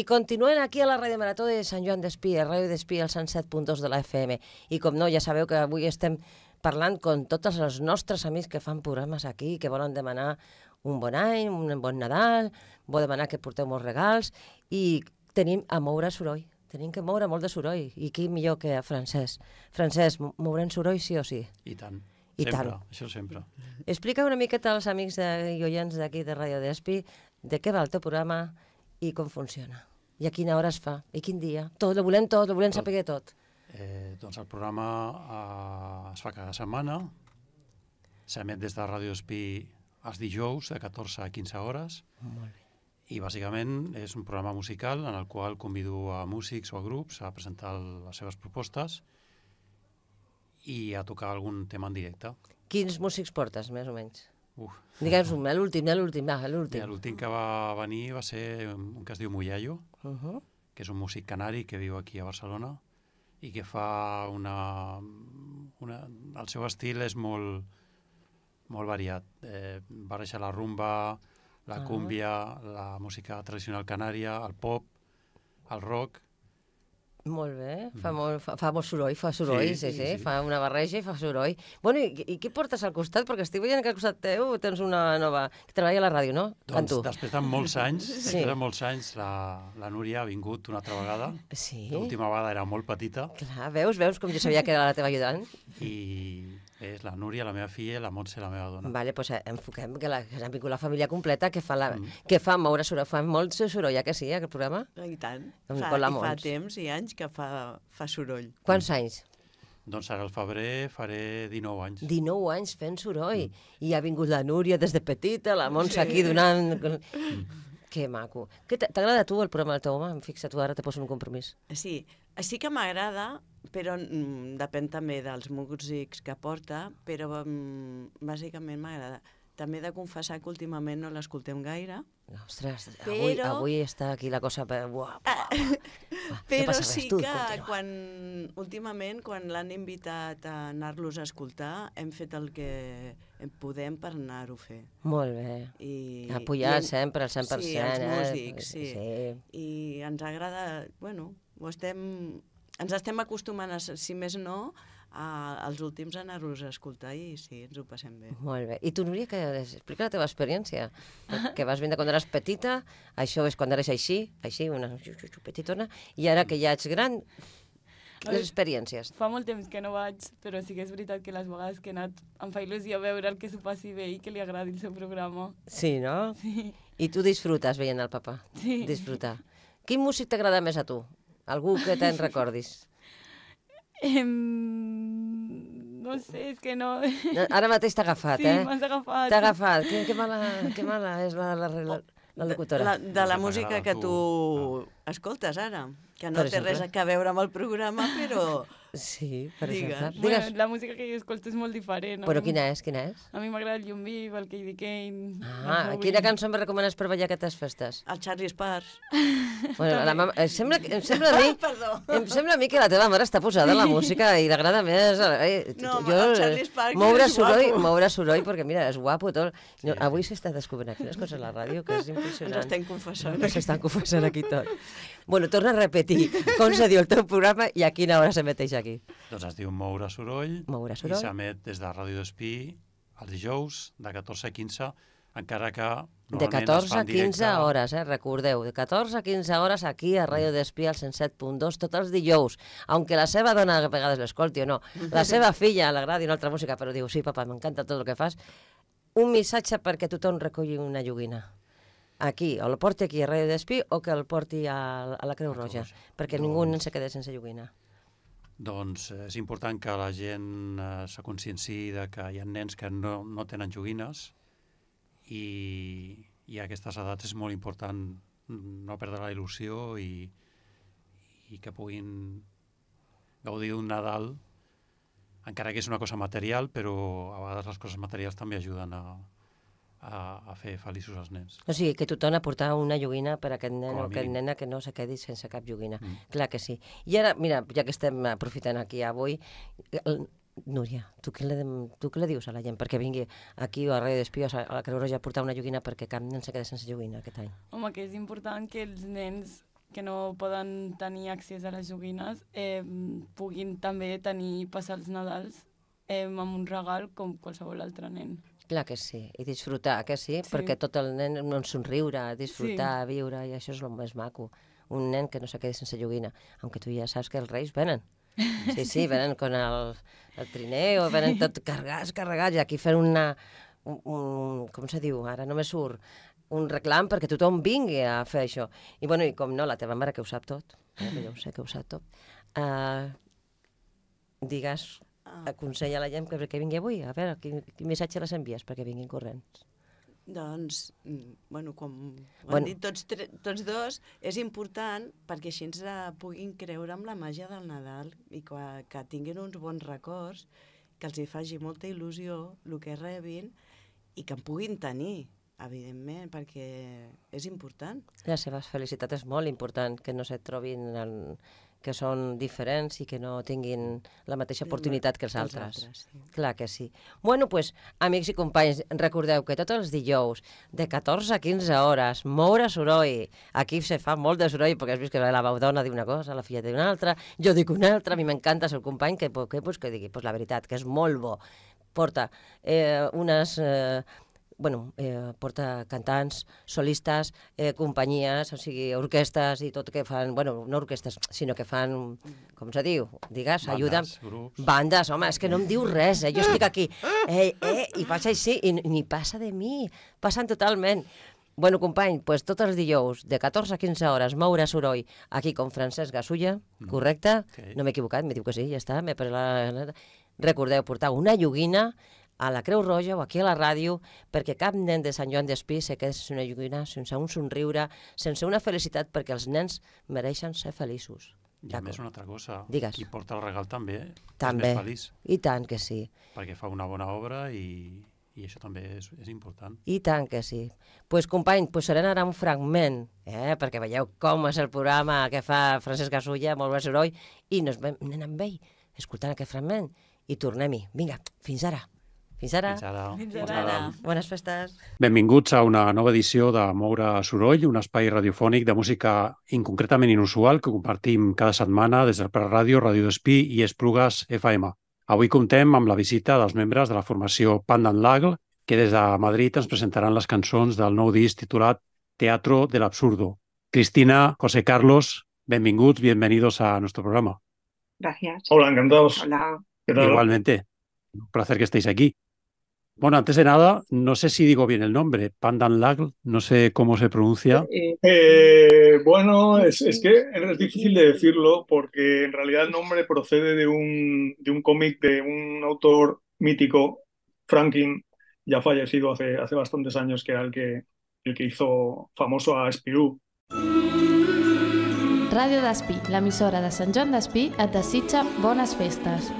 I continuem aquí a la Ràdio Marató de Sant Joan d'Espí, a Ràdio d'Espí, al 107.2 de la FM. I com no, ja sabeu que avui estem parlant amb tots els nostres amics que fan programes aquí, que volen demanar un bon any, un bon Nadal, vol demanar que porteu molts regals, i tenim a moure soroll. Tenim que moure molt de soroll, i qui millor que a Francesc. Francesc, mourem soroll sí o sí? I tant. I sempre, tant. això sempre. Explica una miqueta als amics de, i oients d'aquí de Ràdio d'Espi de què va el teu programa i com funciona i a quina hora es fa, i quin dia. Tot, ho volem tot, ho volem tot. saber tot. Eh, doncs el programa eh, es fa cada setmana, s'emet des de Ràdio Espí els dijous de 14 a 15 hores. Molt bé. I bàsicament és un programa musical en el qual convido a músics o a grups a presentar les seves propostes i a tocar algun tema en directe. Quins músics portes, més o menys? Digues-ho, un, eh, l'últim, eh, l'últim, va, l'últim. L'últim que va venir va ser un que es diu Muyallo, uh -huh. que és un músic canari que viu aquí a Barcelona i que fa una... una el seu estil és molt, molt variat. Eh, va deixar la rumba, la uh ah. -huh. cúmbia, la música tradicional canària, el pop, el rock molt bé, fa, mm. molt, fa, fa molt soroll, fa soroll, sí, sí, sí, sí, fa una barreja i fa soroll. Bueno, i, i què portes al costat? Perquè estic veient que al costat teu tens una nova... que treballa a la ràdio, no? Doncs després de molts anys, sí. després de molts anys, la, la Núria ha vingut una altra vegada. Sí. L'última vegada era molt petita. Clar, veus, veus com jo sabia que era la teva ajudant. I, és la Núria, la meva filla, la Montse, la meva dona. Vale, doncs enfoquem que, la, que s'han vingut la família completa, que fa, la, mm. que fa moure soroll, fa molt soroll, ja que sí, eh, aquest programa? Ah, I tant, Amb doncs fa, i fa temps i anys que fa, fa soroll. Quants mm. anys? Doncs ara al febrer faré 19 anys. 19 anys fent soroll. Mm. I ha vingut la Núria des de petita, la Montse sí. aquí donant... Mm. Que maco. T'agrada a tu el programa del teu home? Fixa, tu ara te poso un compromís. Sí, sí que m'agrada, però mm, depèn també dels músics que porta, però mm, bàsicament m'agrada. També he de confessar que últimament no l'escoltem gaire. Ostres, però... avui, avui està aquí la cosa... Per... Uah, uah, uah. Però no sí tu, que quan, últimament, quan l'han invitat a anar-los a escoltar, hem fet el que podem per anar-ho a fer. Molt bé. I, Apoyar i, sempre, al 100%. Sí, els eh? músics, eh? sí. sí. I ens agrada... Bueno, ho estem, ens estem acostumant, a, si més no, a, els últims anar-los a escoltar i sí, ens ho passem bé. Molt bé. I tu, Núria, que explica la teva experiència, que vas vindre quan eres petita, això és quan eres així, així, una petitona, i ara que ja ets gran, les experiències. Fa molt temps que no vaig, però sí que és veritat que les vegades que he anat em fa il·lusió veure el que s'ho passi bé i que li agradi el seu programa. Sí, no? Sí. I tu disfrutes veient el papa? Sí. Disfrutar. Quin músic t'agrada més a tu? Algú que te'n recordis. em... No sé, és que no... Ara mateix t'ha agafat, sí, eh? Sí, m'has agafat. T'ha agafat. Que, que, mala, que mala és la, la, la, la locutora. La, de la música que tu escoltes ara, que no té res a veure amb el programa, però... Sí, per Digues. exemple. Digues. Bueno, la música que jo escolto és molt diferent. Però quina és, quina és? A mi m'agrada el Llum Viv, el Katie Kane... Ah, quina cançó em recomanes per ballar aquestes festes? El Charlie Spars. Bueno, la mama... em, sembla, em, sembla a mi, ah, em sembla a mi que la teva mare està posada a la música i l'agrada més... Eh, no, jo, el Charlie eh, Spars moure soroll, moure soroll, perquè mira, és guapo tot. No, avui s'està descobrint les coses a la ràdio, que és impressionant. Ens estem confessant. Ens estan confessant aquí tot. Bueno, torna a repetir com se diu el teu programa i a quina hora se aquí aquí? Doncs es diu Moure Soroll. Moure Soroll. I s'emet des de Ràdio d'Espí els dijous de 14 a 15, encara que de 14 a 15 hores, eh? recordeu, de 14 a 15 hores aquí a Ràdio mm. d'Espí al 107.2 tots els dijous, aunque la seva dona a vegades l'escolti o no, la seva filla l'agradi una altra música, però diu, sí, papa, m'encanta tot el que fas, un missatge perquè tothom recolli una joguina aquí, o el porti aquí a Ràdio d'Espí o que el porti a, a la Creu Roja, perquè ningú no se quede sense joguina doncs eh, és important que la gent eh, se conscienci de que hi ha nens que no, no tenen joguines i, i a aquestes edats és molt important no perdre la il·lusió i, i que puguin gaudir d'un Nadal encara que és una cosa material, però a vegades les coses materials també ajuden a, a, a fer feliços els nens. O sigui, que tothom aportava una joguina per a aquest nen o aquest nena que no se quedi sense cap joguina. Mm. Clar que sí. I ara, mira, ja que estem aprofitant aquí avui, el, Núria, tu què, le, tu què le dius a la gent perquè vingui aquí o a Ràdio d'Espios a, a la Creu Roja a portar una joguina perquè cap nen se queda sense joguina aquest any? Home, que és important que els nens que no poden tenir accés a les joguines eh, puguin també tenir passar els Nadals eh, amb un regal com qualsevol altre nen. Clar que sí, i disfrutar, que sí, sí. perquè tot el nen no somriure, disfrutar, sí. viure, i això és el més maco. Un nen que no se quedi sense joguina, aunque tu ja saps que els reis venen. Sí, sí, venen con el, el trineo, venen tot carregats, carregats, i aquí fent una... Un, un, com se diu? Ara no me surt un reclam perquè tothom vingui a fer això. I, bueno, i com no, la teva mare que ho sap tot, eh, que jo ho sé que ho sap tot, uh, digues Ah, aconsella la gent que, que vingui avui? A veure, quin, quin missatge les envies perquè vinguin corrents? Doncs, mm, bueno, com bueno. han dit tots, tots dos, és important perquè així ens eh, puguin creure amb la màgia del Nadal i que, que tinguin uns bons records, que els hi faci molta il·lusió el que rebin i que en puguin tenir, evidentment, perquè és important. La seva felicitat és molt important, que no se trobin en, que són diferents i que no tinguin la mateixa oportunitat que els altres. sí. Clar que sí. Bueno, pues, amics i companys, recordeu que tots els dijous, de 14 a 15 hores, moure soroll. Aquí se fa molt de soroll, perquè has vist que la baudona diu una cosa, la filla diu una altra, jo dic una altra, a mi m'encanta ser el company que, que, pues, que digui pues, la veritat, que és molt bo. Porta eh, unes... Eh, bueno, eh, porta cantants, solistes, eh, companyies, o sigui, orquestes i tot que fan, bueno, no orquestes, sinó que fan, com se diu, digues, bandes, ajuda... Grups. Bandes, home, és que no em diu res, eh? jo estic aquí, eh, eh, i passa així, i ni passa de mi, passen totalment. Bueno, company, pues, tots els dijous, de 14 a 15 hores, moure soroll, aquí com Francesc Gasulla, mm, correcte? Mm. Okay. No m'he equivocat, me diu que sí, ja està, m'he parlat... la... Recordeu portar una lloguina, a la Creu Roja o aquí a la ràdio perquè cap nen de Sant Joan d'Espí se quedi sense una lluïna, sense un somriure, sense una felicitat perquè els nens mereixen ser feliços. I a més una altra cosa, Digues. qui porta el regal també, també. és més feliç. I tant que sí. Perquè fa una bona obra i, i això també és, és important. I tant que sí. Doncs pues, company, posarem pues, ara un fragment, eh? perquè veieu com és el programa que fa Francesc Gasulla, molt bé soroll, i ens anar amb ell, escoltant aquest fragment, i tornem-hi. Vinga, fins ara. Fins ara. Fins ara. Fins ara. Bones festes. Benvinguts a una nova edició de Moure Soroll, un espai radiofònic de música inconcretament inusual que compartim cada setmana des del Prat Ràdio, Ràdio d'Espí i Esplugues FM. Avui comptem amb la visita dels membres de la formació Pandan Lagl, que des de Madrid ens presentaran les cançons del nou disc titulat Teatro de l'Absurdo. Cristina, José Carlos, benvinguts, bienvenidos a nuestro programa. Gracias. Hola, encantados. Hola. Igualmente. Un placer que estéis aquí. Bueno, antes de nada, no sé si digo bien el nombre, Pandan Lagl, no sé cómo se pronuncia. Eh, bueno, es, que es difícil de decirlo porque en realidad el nombre procede de un, de un cómic de un autor mítico, Franklin, ya fallecido hace, hace bastantes años, que era el que, el que hizo famoso a Spirou. Radio Daspi, la emisora de Sant Joan d'Aspi, a Tasicha, buenas fiestas.